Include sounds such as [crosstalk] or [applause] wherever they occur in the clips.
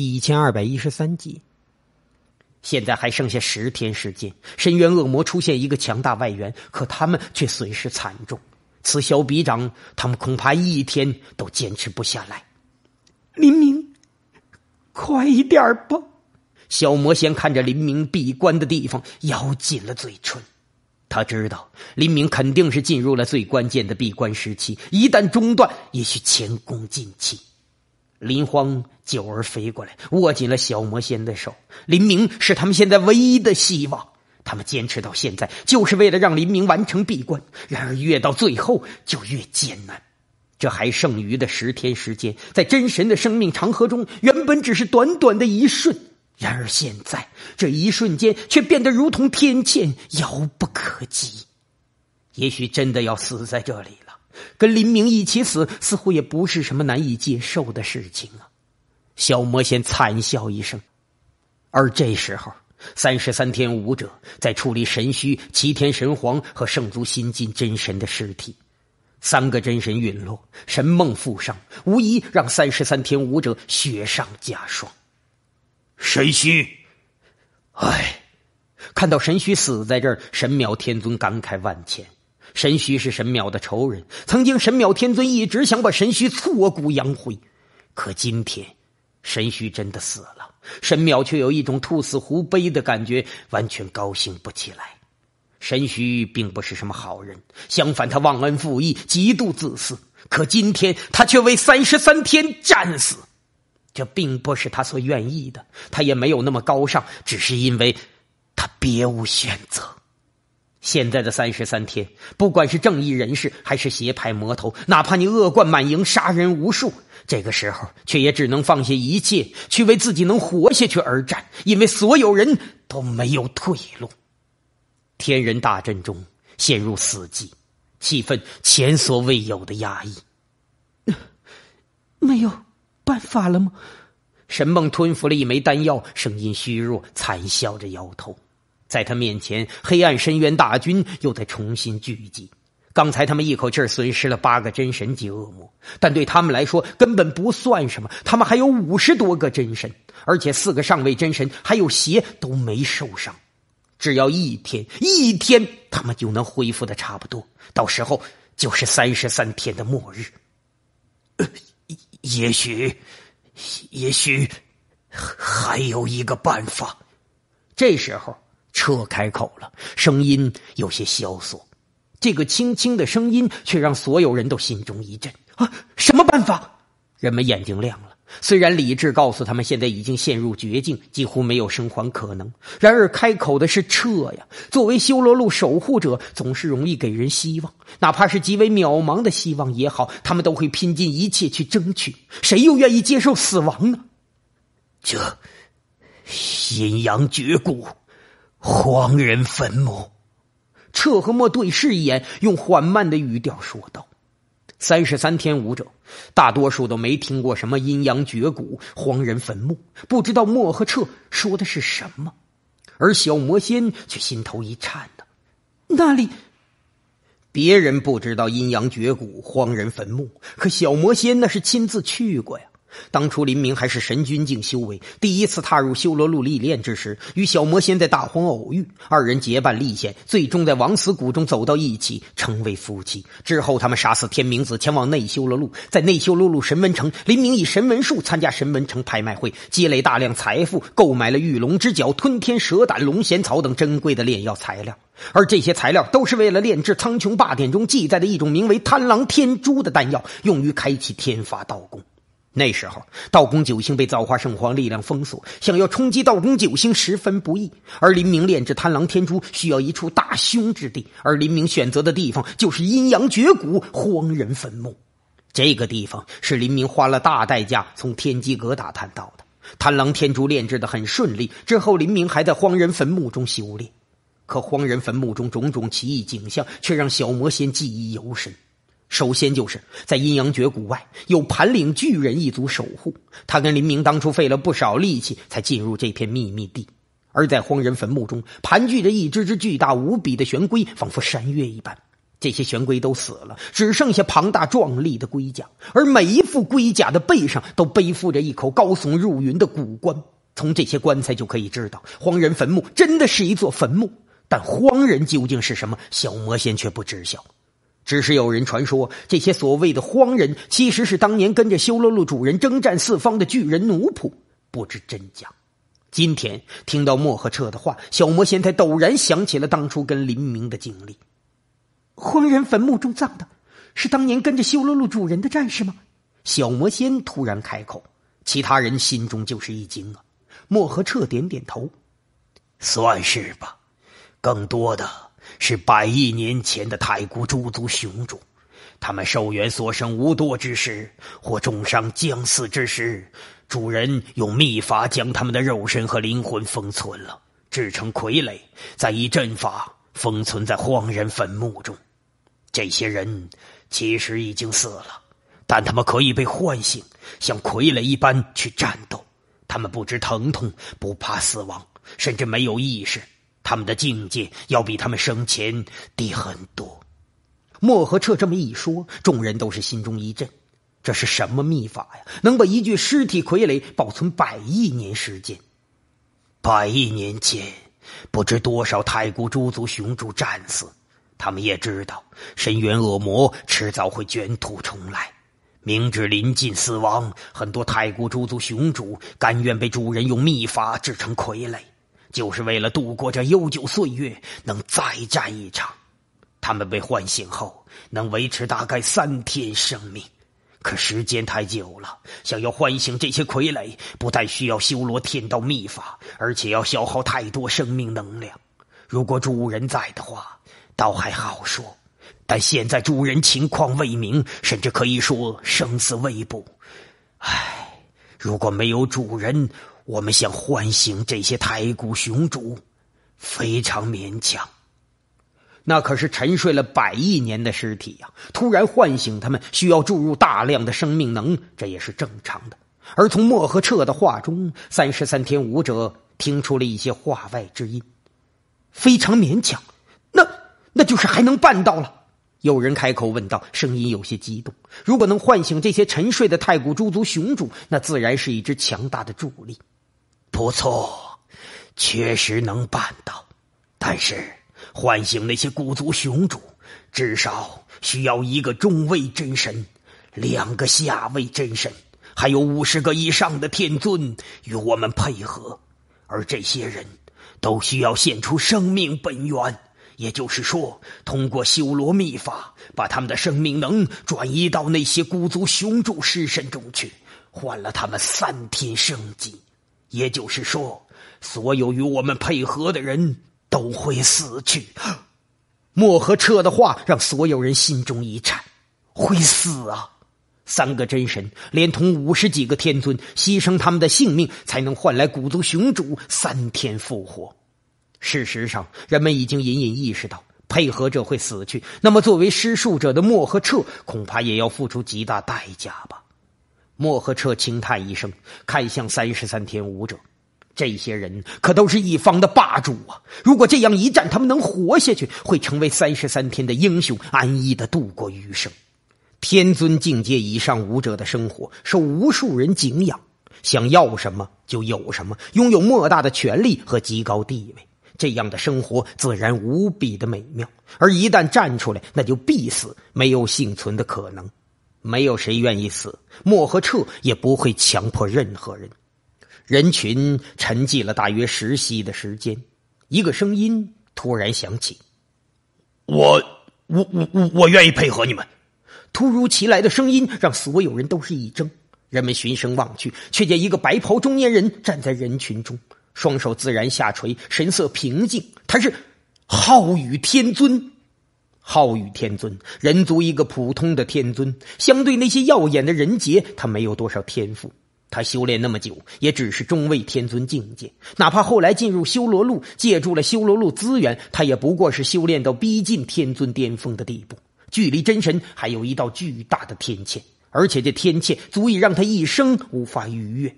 第一千二百一十三集。现在还剩下十天时间，深渊恶魔出现一个强大外援，可他们却损失惨重，此消彼长，他们恐怕一天都坚持不下来。林明，快一点吧！小魔仙看着林明闭关的地方，咬紧了嘴唇。他知道林明肯定是进入了最关键的闭关时期，一旦中断，也许前功尽弃。林荒九儿飞过来，握紧了小魔仙的手。林明是他们现在唯一的希望，他们坚持到现在，就是为了让林明完成闭关。然而越到最后就越艰难，这还剩余的十天时间，在真神的生命长河中，原本只是短短的一瞬，然而现在这一瞬间却变得如同天堑，遥不可及。也许真的要死在这里了。跟林明一起死，似乎也不是什么难以接受的事情啊！小魔仙惨笑一声。而这时候，三十三天武者在处理神虚、齐天神皇和圣族新晋真神的尸体。三个真神陨落，神梦负伤，无疑让三十三天武者雪上加霜。神虚，唉，看到神虚死在这儿，神庙天尊感慨万千。神虚是神庙的仇人，曾经神庙天尊一直想把神虚挫骨扬灰，可今天神虚真的死了，神庙却有一种兔死狐悲的感觉，完全高兴不起来。神虚并不是什么好人，相反他忘恩负义，极度自私。可今天他却为三十三天战死，这并不是他所愿意的，他也没有那么高尚，只是因为，他别无选择。现在的三十三天，不管是正义人士还是邪派魔头，哪怕你恶贯满盈、杀人无数，这个时候却也只能放下一切，去为自己能活下去而战，因为所有人都没有退路。天人大阵中陷入死寂，气氛前所未有的压抑。[laughs] 没有办法了吗？沈梦吞服了一枚丹药，声音虚弱，惨笑着摇头。在他面前，黑暗深渊大军又在重新聚集。刚才他们一口气损失了八个真神级恶魔，但对他们来说根本不算什么。他们还有五十多个真神，而且四个上位真神还有邪都没受伤。只要一天一天，他们就能恢复的差不多。到时候就是三十三天的末日。呃，也许，也许还有一个办法。这时候。车开口了，声音有些萧索。这个轻轻的声音却让所有人都心中一震啊！什么办法？人们眼睛亮了。虽然理智告诉他们现在已经陷入绝境，几乎没有生还可能。然而开口的是撤呀。作为修罗路守护者，总是容易给人希望，哪怕是极为渺茫的希望也好，他们都会拼尽一切去争取。谁又愿意接受死亡呢？这阴阳绝谷。荒人坟墓，彻和墨对视一眼，用缓慢的语调说道：“三十三天舞者大多数都没听过什么阴阳绝谷、荒人坟墓，不知道墨和彻说的是什么。”而小魔仙却心头一颤呐，那里，别人不知道阴阳绝谷、荒人坟墓，可小魔仙那是亲自去过呀。”当初林明还是神君境修为，第一次踏入修罗路历练之时，与小魔仙在大荒偶遇，二人结伴历险，最终在枉死谷中走到一起，成为夫妻。之后，他们杀死天明子，前往内修了路，在内修路路神文城，林明以神文术参加神文城拍卖会，积累大量财富，购买了玉龙之角、吞天蛇胆、龙涎草等珍贵的炼药材料，而这些材料都是为了炼制《苍穹霸典》中记载的一种名为“贪狼天珠”的丹药，用于开启天法道功。那时候，道宫九星被造化圣皇力量封锁，想要冲击道宫九星十分不易。而林明炼制贪狼天珠需要一处大凶之地，而林明选择的地方就是阴阳绝谷荒人坟墓。这个地方是林明花了大代价从天机阁打探到的。贪狼天珠炼制的很顺利，之后林明还在荒人坟墓中修炼。可荒人坟墓中种种奇异景象，却让小魔仙记忆犹深。首先就是在阴阳绝谷外有盘岭巨人一族守护，他跟林明当初费了不少力气才进入这片秘密地。而在荒人坟墓中，盘踞着一只只巨大无比的玄龟，仿佛山岳一般。这些玄龟都死了，只剩下庞大壮丽的龟甲，而每一副龟甲的背上都背负着一口高耸入云的古棺。从这些棺材就可以知道，荒人坟墓真的是一座坟墓。但荒人究竟是什么？小魔仙却不知晓。只是有人传说，这些所谓的荒人其实是当年跟着修罗路主人征战四方的巨人奴仆，不知真假。今天听到莫和彻的话，小魔仙才陡然想起了当初跟林明的经历。荒人坟墓中葬的是当年跟着修罗路主人的战士吗？小魔仙突然开口，其他人心中就是一惊啊。莫和彻点点头，算是吧，更多的。是百亿年前的太古诸族雄主，他们寿元所剩无多之时，或重伤将死之时，主人用秘法将他们的肉身和灵魂封存了，制成傀儡，再以阵法封存在荒人坟墓中。这些人其实已经死了，但他们可以被唤醒，像傀儡一般去战斗。他们不知疼痛，不怕死亡，甚至没有意识。他们的境界要比他们生前低很多。莫和彻这么一说，众人都是心中一震。这是什么秘法呀？能把一具尸体傀儡保存百亿年时间？百亿年前，不知多少太古诸族雄主战死。他们也知道深渊恶魔迟早会卷土重来，明知临近死亡，很多太古诸族雄主甘愿被主人用秘法制成傀儡。就是为了度过这悠久岁月，能再战一场。他们被唤醒后，能维持大概三天生命。可时间太久了，想要唤醒这些傀儡，不但需要修罗天道秘法，而且要消耗太多生命能量。如果主人在的话，倒还好说。但现在主人情况未明，甚至可以说生死未卜。唉。如果没有主人，我们想唤醒这些太古雄主，非常勉强。那可是沉睡了百亿年的尸体呀！突然唤醒他们，需要注入大量的生命能，这也是正常的。而从莫和彻的话中，三十三天武者听出了一些话外之音。非常勉强，那那就是还能办到了。有人开口问道，声音有些激动：“如果能唤醒这些沉睡的太古诸族雄主，那自然是一支强大的助力。不错，确实能办到。但是，唤醒那些古族雄主，至少需要一个中位真神，两个下位真神，还有五十个以上的天尊与我们配合。而这些人，都需要献出生命本源。”也就是说，通过修罗秘法，把他们的生命能转移到那些古族雄主尸身中去，换了他们三天生机。也就是说，所有与我们配合的人都会死去。莫和彻的话让所有人心中一颤：会死啊！三个真神，连同五十几个天尊，牺牲他们的性命，才能换来古族雄主三天复活。事实上，人们已经隐隐意识到，配合者会死去。那么，作为施术者的莫和彻，恐怕也要付出极大代价吧？莫和彻轻叹一声，看向三十三天武者，这些人可都是一方的霸主啊！如果这样一战，他们能活下去，会成为三十三天的英雄，安逸的度过余生。天尊境界以上武者的生活，受无数人敬仰，想要什么就有什么，拥有莫大的权力和极高地位。这样的生活自然无比的美妙，而一旦站出来，那就必死，没有幸存的可能。没有谁愿意死，莫和彻也不会强迫任何人。人群沉寂了大约十息的时间，一个声音突然响起：“我，我，我，我，我愿意配合你们。”突如其来的声音让所有人都是一怔，人们循声望去，却见一个白袍中年人站在人群中。双手自然下垂，神色平静。他是浩宇天尊，浩宇天尊，人族一个普通的天尊。相对那些耀眼的人杰，他没有多少天赋。他修炼那么久，也只是中位天尊境界。哪怕后来进入修罗路，借助了修罗路资源，他也不过是修炼到逼近天尊巅峰的地步，距离真神还有一道巨大的天堑，而且这天堑足以让他一生无法逾越。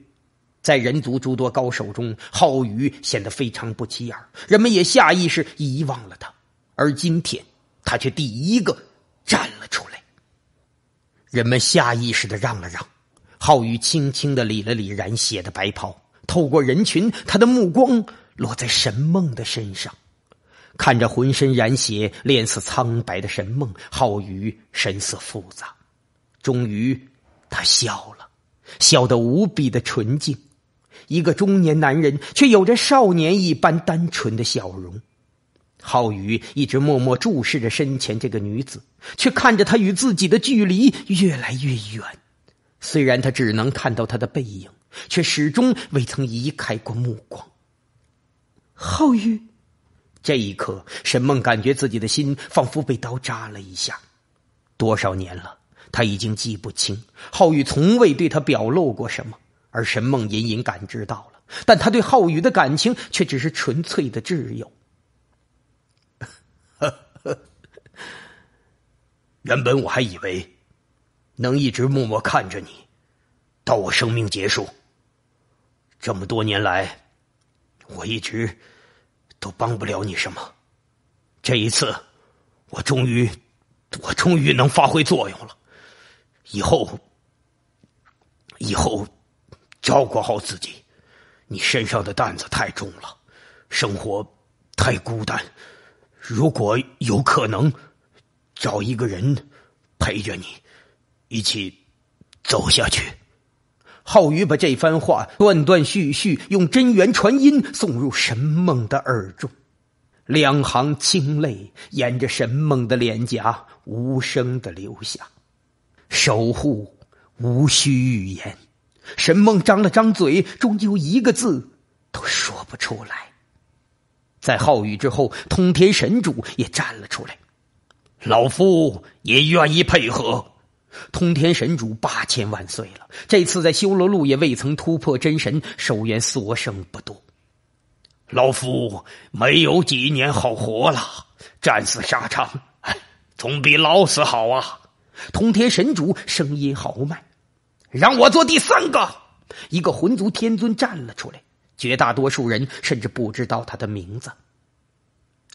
在人族诸多高手中，浩宇显得非常不起眼人们也下意识遗忘了他。而今天，他却第一个站了出来。人们下意识的让了让，浩宇轻轻的理了理染血的白袍，透过人群，他的目光落在神梦的身上，看着浑身染血、脸色苍白的神梦，浩宇神色复杂。终于，他笑了，笑得无比的纯净。一个中年男人却有着少年一般单纯的笑容。浩宇一直默默注视着身前这个女子，却看着她与自己的距离越来越远。虽然他只能看到她的背影，却始终未曾移开过目光。浩宇，这一刻，沈梦感觉自己的心仿佛被刀扎了一下。多少年了，他已经记不清，浩宇从未对他表露过什么。而神梦隐隐感知到了，但他对浩宇的感情却只是纯粹的挚友。[laughs] 原本我还以为能一直默默看着你到我生命结束，这么多年来我一直都帮不了你什么。这一次，我终于，我终于能发挥作用了。以后，以后。照顾好自己，你身上的担子太重了，生活太孤单。如果有可能，找一个人陪着你，一起走下去。浩宇把这番话断断续续用真元传音送入沈梦的耳中，两行清泪沿着沈梦的脸颊无声的流下。守护无需语言。神梦张了张嘴，终究一个字都说不出来。在浩宇之后，通天神主也站了出来：“老夫也愿意配合。”通天神主八千万岁了，这次在修罗路也未曾突破真神，寿元所剩不多，老夫没有几年好活了，战死沙场，总比老死好啊！通天神主声音豪迈。让我做第三个。一个魂族天尊站了出来，绝大多数人甚至不知道他的名字。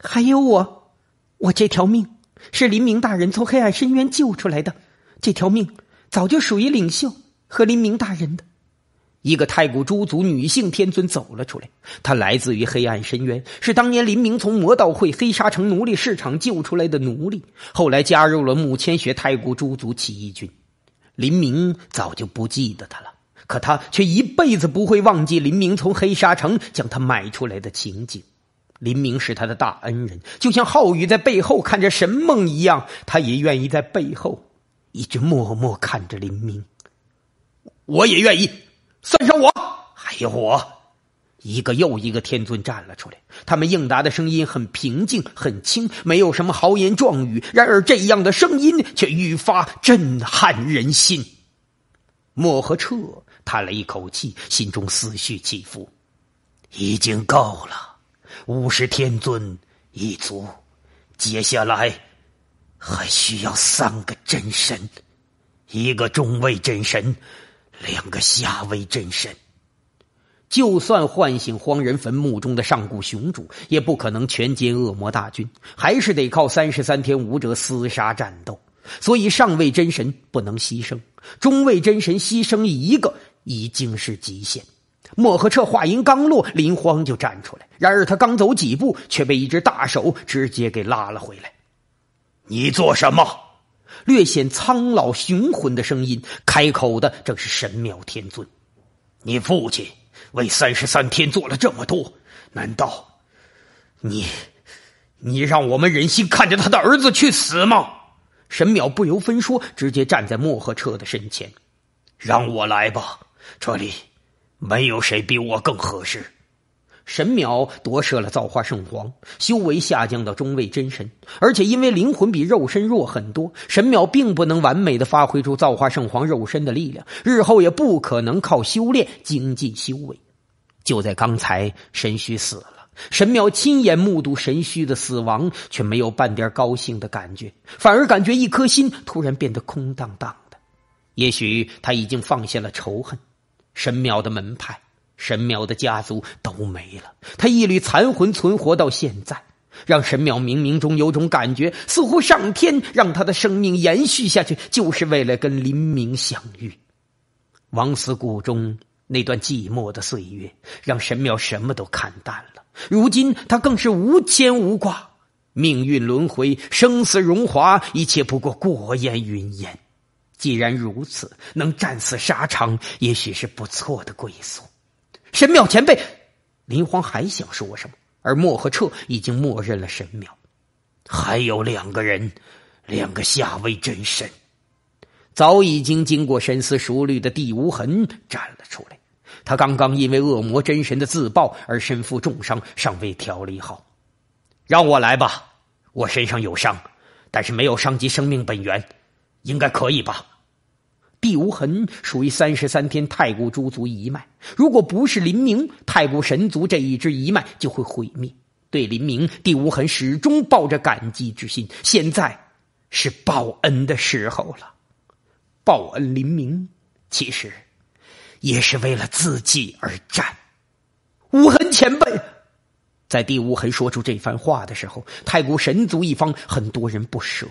还有我，我这条命是林明大人从黑暗深渊救出来的，这条命早就属于领袖和林明大人。的一个太古诸族女性天尊走了出来，她来自于黑暗深渊，是当年林明从魔道会黑沙城奴隶市场救出来的奴隶，后来加入了慕千雪太古诸族起义军。林明早就不记得他了，可他却一辈子不会忘记林明从黑沙城将他买出来的情景。林明是他的大恩人，就像浩宇在背后看着神梦一样，他也愿意在背后一直默默看着林明。我也愿意，算上我，还有我。一个又一个天尊站了出来，他们应答的声音很平静、很轻，没有什么豪言壮语。然而，这样的声音却愈发震撼人心。莫和彻叹了一口气，心中思绪起伏：已经够了，五十天尊一族，接下来还需要三个真神，一个中位真神，两个下位真神。就算唤醒荒人坟墓中的上古雄主，也不可能全歼恶魔大军，还是得靠三十三天武者厮杀战斗。所以，上位真神不能牺牲，中位真神牺牲一个已经是极限。莫和彻话音刚落，林荒就站出来。然而，他刚走几步，却被一只大手直接给拉了回来。“你做什么？”略显苍老雄浑的声音开口的正是神庙天尊，“你父亲。”为三十三天做了这么多，难道，你，你让我们忍心看着他的儿子去死吗？神淼不由分说，直接站在莫赫彻的身前，让我来吧，这里，没有谁比我更合适。神淼夺舍了造化圣皇，修为下降到中位真神，而且因为灵魂比肉身弱很多，神淼并不能完美的发挥出造化圣皇肉身的力量，日后也不可能靠修炼精进修为。就在刚才，神虚死了，神淼亲眼目睹神虚的死亡，却没有半点高兴的感觉，反而感觉一颗心突然变得空荡荡的。也许他已经放下了仇恨，神庙的门派。神庙的家族都没了，他一缕残魂存活到现在，让神庙冥冥中有种感觉，似乎上天让他的生命延续下去，就是为了跟林明相遇。王死谷中那段寂寞的岁月，让神庙什么都看淡了。如今他更是无牵无挂，命运轮回，生死荣华，一切不过过眼云烟。既然如此，能战死沙场，也许是不错的归宿。神庙前辈，林荒还想说什么，而莫和彻已经默认了神庙。还有两个人，两个下位真神。早已经经过深思熟虑的帝无痕站了出来。他刚刚因为恶魔真神的自爆而身负重伤，尚未调理好。让我来吧，我身上有伤，但是没有伤及生命本源，应该可以吧。地无痕属于三十三天太古诸族一脉，如果不是林明，太古神族这一支一脉就会毁灭。对林明，地无痕始终抱着感激之心，现在是报恩的时候了。报恩林明，其实也是为了自己而战。无痕前辈，在地无痕说出这番话的时候，太古神族一方很多人不舍。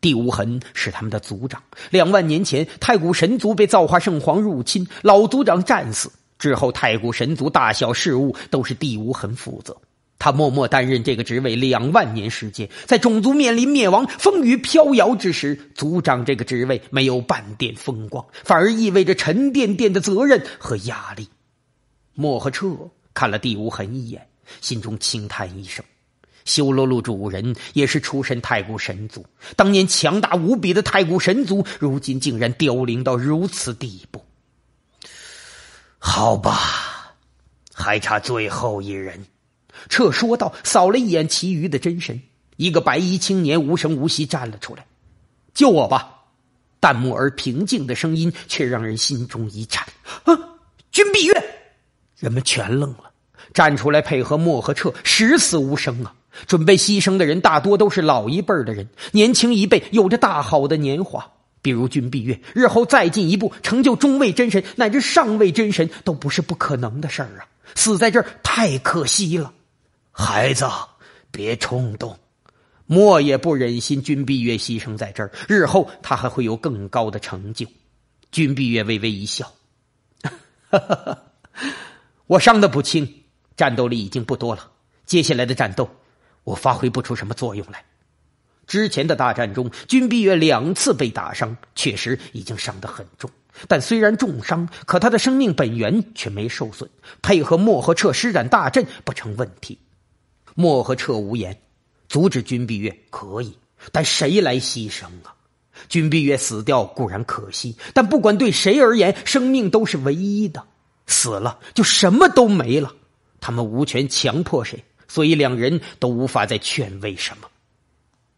地无痕是他们的族长。两万年前，太古神族被造化圣皇入侵，老族长战死之后，太古神族大小事务都是地无痕负责。他默默担任这个职位两万年时间，在种族面临灭亡、风雨飘摇之时，族长这个职位没有半点风光，反而意味着沉甸甸的责任和压力。莫和彻看了地无痕一眼，心中轻叹一声。修罗路主人也是出身太古神族，当年强大无比的太古神族，如今竟然凋零到如此地步。好吧，还差最后一人。彻说道，扫了一眼其余的真神，一个白衣青年无声无息站了出来：“救我吧！”淡漠而平静的声音，却让人心中一颤。啊！君闭月，人们全愣了。站出来配合莫和彻，十死无生啊！准备牺牲的人大多都是老一辈的人，年轻一辈有着大好的年华。比如君璧月，日后再进一步，成就中位真神乃至上位真神都不是不可能的事儿啊！死在这儿太可惜了，孩子，别冲动。莫也不忍心君璧月牺牲在这儿，日后他还会有更高的成就。君璧月微微一笑：“ [laughs] 我伤的不轻，战斗力已经不多了，接下来的战斗……”我发挥不出什么作用来。之前的大战中，君碧月两次被打伤，确实已经伤得很重。但虽然重伤，可他的生命本源却没受损，配合莫和彻施展大阵不成问题。莫和彻无言，阻止君碧月可以，但谁来牺牲啊？君碧月死掉固然可惜，但不管对谁而言，生命都是唯一的，死了就什么都没了。他们无权强迫谁。所以，两人都无法再劝慰什么。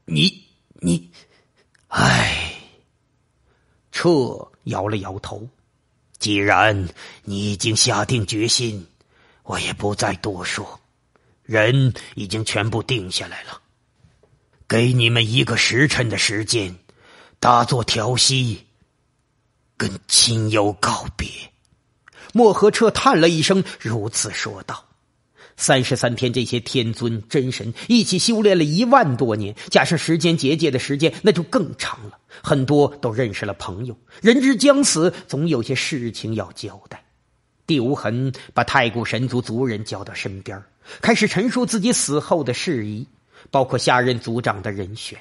你，你，唉，彻摇了摇头。既然你已经下定决心，我也不再多说。人已经全部定下来了，给你们一个时辰的时间，打坐调息，跟亲友告别。莫和彻叹了一声，如此说道。三十三天，这些天尊真神一起修炼了一万多年，加上时间结界的时间，那就更长了很多。都认识了朋友，人之将死，总有些事情要交代。第无痕把太古神族族人叫到身边，开始陈述自己死后的事宜，包括下任族长的人选。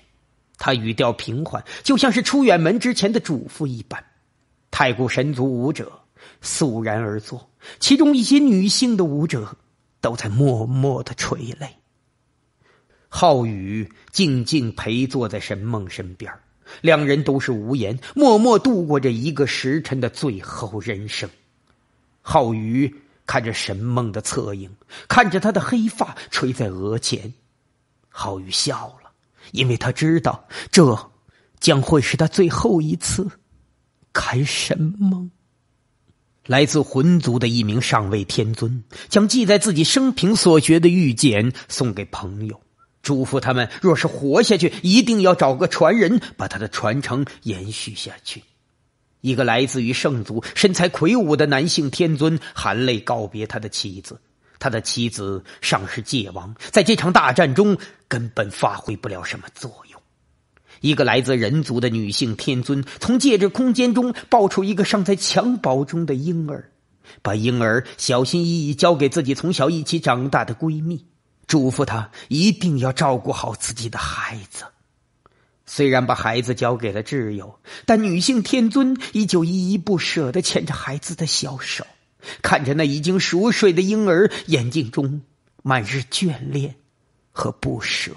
他语调平缓，就像是出远门之前的嘱咐一般。太古神族武者肃然而坐，其中一些女性的武者。都在默默的垂泪。浩宇静静陪坐在沈梦身边，两人都是无言，默默度过这一个时辰的最后人生。浩宇看着沈梦的侧影，看着他的黑发垂在额前，浩宇笑了，因为他知道这将会是他最后一次看沈梦。来自魂族的一名上位天尊，将记在自己生平所学的玉简送给朋友，嘱咐他们若是活下去，一定要找个传人，把他的传承延续下去。一个来自于圣族、身材魁梧的男性天尊，含泪告别他的妻子。他的妻子尚是界王，在这场大战中根本发挥不了什么作用。一个来自人族的女性天尊从戒指空间中抱出一个尚在襁褓中的婴儿，把婴儿小心翼翼交给自己从小一起长大的闺蜜，嘱咐她一定要照顾好自己的孩子。虽然把孩子交给了挚友，但女性天尊依旧依依不舍地牵着孩子的小手，看着那已经熟睡的婴儿，眼睛中满是眷恋和不舍。